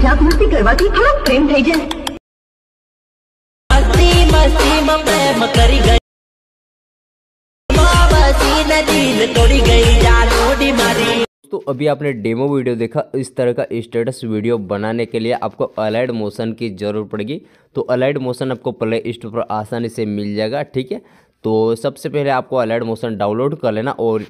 મજાક तो अभी आपने डेमो वीडियो देखा इस तरह का स्टेटस वीडियो बनाने के लिए आपको अलाइड मोशन की ज़रूरत पड़ेगी तो अलाइड मोशन आपको प्ले स्टोर पर आसानी से मिल जाएगा ठीक है तो सबसे पहले आपको अलाइड मोशन डाउनलोड कर लेना और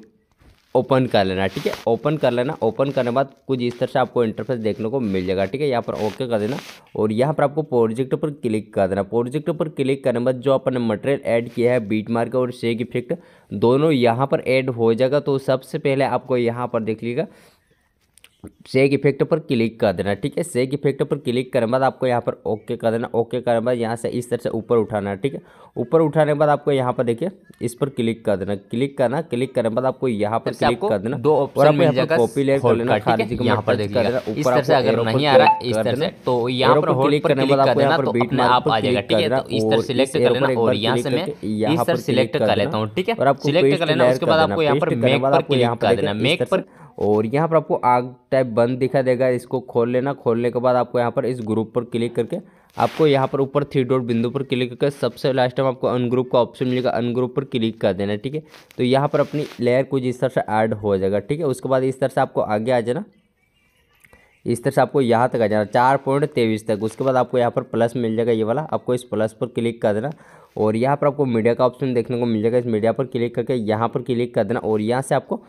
ओपन कर लेना ठीक है ओपन कर लेना ओपन करने के बाद कुछ इस तरह से आपको इंटरफेस देखने को मिल जाएगा ठीक है यहाँ पर ओके कर देना और यहाँ पर आपको प्रोजेक्ट पर क्लिक कर देना प्रोजेक्ट पर क्लिक करने के बाद जो अपने मटेरियल ऐड किया है बीट मार्क और शेक इफेक्ट दोनों यहाँ पर ऐड हो जाएगा तो सबसे पहले आपको यहाँ पर देख लीजिएगा सेक इफेक्ट पर क्लिक कर देना ठीक है सेक इफेक्ट पर क्लिक करने बाद आपको यहाँ पर ओके कर देना ओके करने बाद यहाँ से इस तरह से ऊपर उठाना ठीक है ऊपर उठाने के बाद आपको यहाँ पर देखिए इस पर क्लिक कर देना क्लिक करना क्लिक करने बाद आपको यहाँ पर क्लिक कर देना दो ऑप्शन कॉपी लेयर कर लेना खारिज यहाँ पर देख लेना ऊपर से अगर नहीं आ रहा इस तरह से तो यहाँ पर क्लिक करने बाद आपको यहाँ तो पर बीट में मार्क पर क्लिक कर देना तो इस तरह सिलेक्ट कर लेना और यहाँ से मैं इस तरह सिलेक्ट कर लेता हूँ ठीक है और आपको सिलेक्ट कर लेना उसके बाद आपको यहाँ पर मेक पर क्लिक कर देना मेक पर और यहाँ पर आपको आग टाइप बंद दिखा देगा इसको खोल लेना खोलने के बाद आपको यहाँ पर इस ग्रुप पर क्लिक करके आपको यहाँ पर ऊपर थ्री डॉट बिंदु पर क्लिक करके सबसे लास्ट टाइम आपको अनग्रुप का ऑप्शन मिलेगा अनग्रुप पर क्लिक कर देना ठीक है तो यहाँ पर अपनी लेयर कुछ इस तरह से ऐड हो जाएगा ठीक है उसके बाद इस तरह से आपको आगे आ जाना इस तरह से आपको यहाँ तक आ जाना चार पॉइंट तेईस तक उसके बाद आपको यहाँ पर प्लस मिल जाएगा ये वाला आपको इस प्लस पर क्लिक कर देना और यहाँ पर आपको मीडिया का ऑप्शन देखने को मिल जाएगा इस मीडिया पर क्लिक करके यहाँ पर क्लिक कर देना और यहाँ से आपको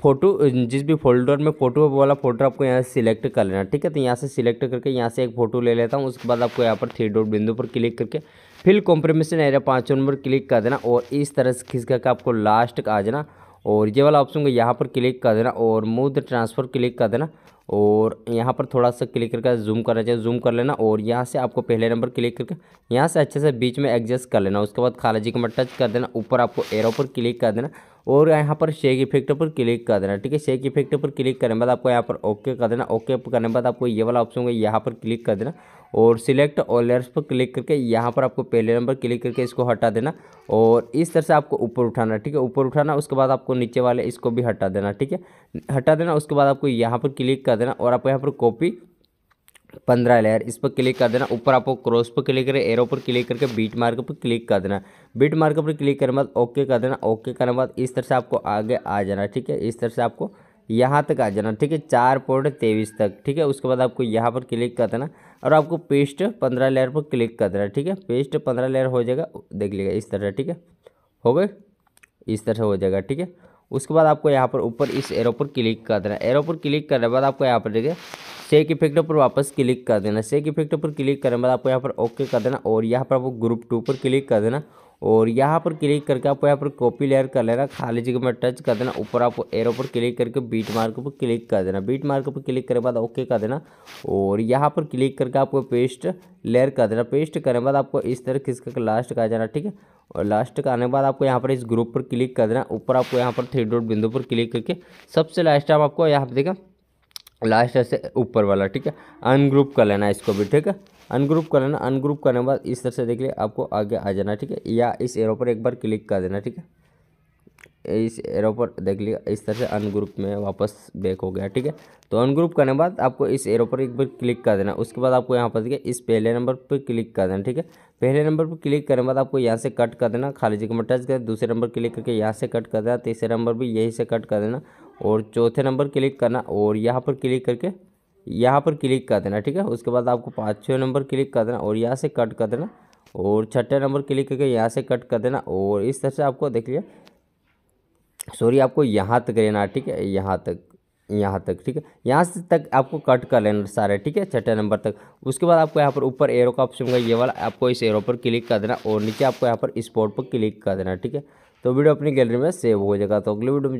फ़ोटो जिस भी फोल्डर में फ़ोटो वाला फोटो आपको यहाँ से सिलेक्ट कर लेना ठीक है तो यहाँ से सिलेक्ट करके यहाँ से एक फ़ोटो ले लेता हूँ उसके बाद आपको यहाँ पर थ्री डॉट बिंदु पर क्लिक करके फिल कॉम्प्रोमेशन एरिया पाँचों नंबर क्लिक कर देना और इस तरह से खींच करके आपको लास्ट आ जाना और ये वाला ऑप्शन को यहाँ पर क्लिक कर देना और मूव द ट्रांसफ़र क्लिक कर देना और यहाँ पर थोड़ा सा क्लिक करके जूम करना चाहिए जूम कर लेना और यहाँ से आपको पहले नंबर क्लिक करके यहाँ से अच्छे से बीच में एडजस्ट कर लेना उसके बाद खाला जी को मैं टच कर देना ऊपर आपको एरो पर क्लिक कर देना और यहाँ पर शेक इफेक्ट पर क्लिक कर देना ठीक है शेक इफेक्ट पर क्लिक करने के बाद आपको यहाँ पर ओके कर देना ओके करने के बाद आपको ये वाला ऑप्शन होगा यहाँ पर क्लिक कर देना और सिलेक्ट ऑलर्स पर क्लिक करके यहाँ पर आपको पहले नंबर क्लिक करके इसको हटा देना और इस तरह से आपको ऊपर उठाना ठीक है ऊपर उठाना उसके बाद आपको नीचे वाले इसको भी हटा देना ठीक है हटा देना उसके बाद आपको यहाँ पर क्लिक कर देना और आपको यहाँ पर कॉपी पंद्रह लेयर इस पर क्लिक कर देना ऊपर आपको क्रॉस पर क्लिक करें एरो पर क्लिक करके बीट मार्क पर क्लिक कर देना बीट मार्क पर क्लिक करने बाद ओके कर देना ओके करने बाद इस तरह से आपको आगे आ जाना ठीक है इस तरह से आपको यहाँ तक आ जाना ठीक है चार पॉइंट तेईस तक ठीक है उसके बाद आपको यहाँ पर क्लिक कर देना और आपको पेस्ट पंद्रह लेयर पर क्लिक कर देना ठीक है पेस्ट पंद्रह लेयर हो जाएगा देख लीजिएगा इस तरह ठीक है हो गए इस तरह हो जाएगा ठीक है उसके बाद आपको यहाँ पर ऊपर इस एरो पर क्लिक कर देना एरो पर क्लिक करने के बाद आपको यहाँ पर देखिए शेक इफेक्ट पर वापस क्लिक कर देना शेक इफेक्ट पर क्लिक करने के बाद आपको यहाँ पर ओके कर देना और यहाँ पर आपको ग्रुप टू पर क्लिक कर देना और यहाँ पर क्लिक करके आपको यहाँ पर कॉपी लेयर कर लेना खाली जगह में टच कर देना ऊपर आपको एरो पर क्लिक करके बीट मार्क पर क्लिक कर देना बीट मार्क पर क्लिक करने के बाद ओके कर देना और यहाँ पर क्लिक करके आपको पेस्ट लेयर कर देना पेस्ट करने के बाद आपको इस तरह खिस करके लास्ट का आ जाना ठीक है और लास्ट का आने के बाद आपको यहाँ पर इस ग्रुप पर क्लिक कर देना ऊपर आपको यहाँ पर थ्री डॉट बिंदु पर क्लिक करके सबसे लास्ट टाइम आपको यहाँ पर देखा लास्ट ऐसे ऊपर वाला ठीक है अनग्रुप कर लेना इसको भी ठीक है अनग्रुप कर लेना अनग्रुप करने के बाद इस तरह से देख लिया आपको आगे आ जाना ठीक है या इस एरो पर एक बार क्लिक कर देना ठीक है इस एरो पर देख लिया इस तरह से अनग्रुप में वापस बैक हो गया ठीक है तो अनग्रुप करने के बाद आपको इस एरो पर एक बार क्लिक कर देना उसके बाद आपको यहाँ पर देखिए इस पहले नंबर पर क्लिक कर देना ठीक है पहले नंबर पर क्लिक करने के बाद आपको यहाँ से कट कर देना खाली जगह में टच कर दूसरे नंबर क्लिक करके यहाँ से कट कर देना तीसरे नंबर भी यहीं से कट कर देना और चौथे नंबर क्लिक करना और यहाँ पर क्लिक करके यहाँ पर क्लिक कर देना ठीक है उसके बाद आपको पाँचवें नंबर क्लिक कर देना और यहाँ से कट कर देना और छठे नंबर क्लिक करके यहाँ से कट कर देना और इस तरह से आपको देख लिया सॉरी आपको यहाँ तक लेना ठीक है यहाँ तक यहाँ तक ठीक है यहाँ से तक आपको कट कर लेना सारे ठीक है छठे नंबर तक उसके बाद आपको यहाँ पर ऊपर एरो का ऑप्शन होगा ये वाला आपको इस एरो पर क्लिक कर देना और नीचे आपको यहाँ पर स्पॉट पर क्लिक कर देना ठीक है तो वीडियो अपनी गैलरी में सेव हो जाएगा तो अगले वीडियो में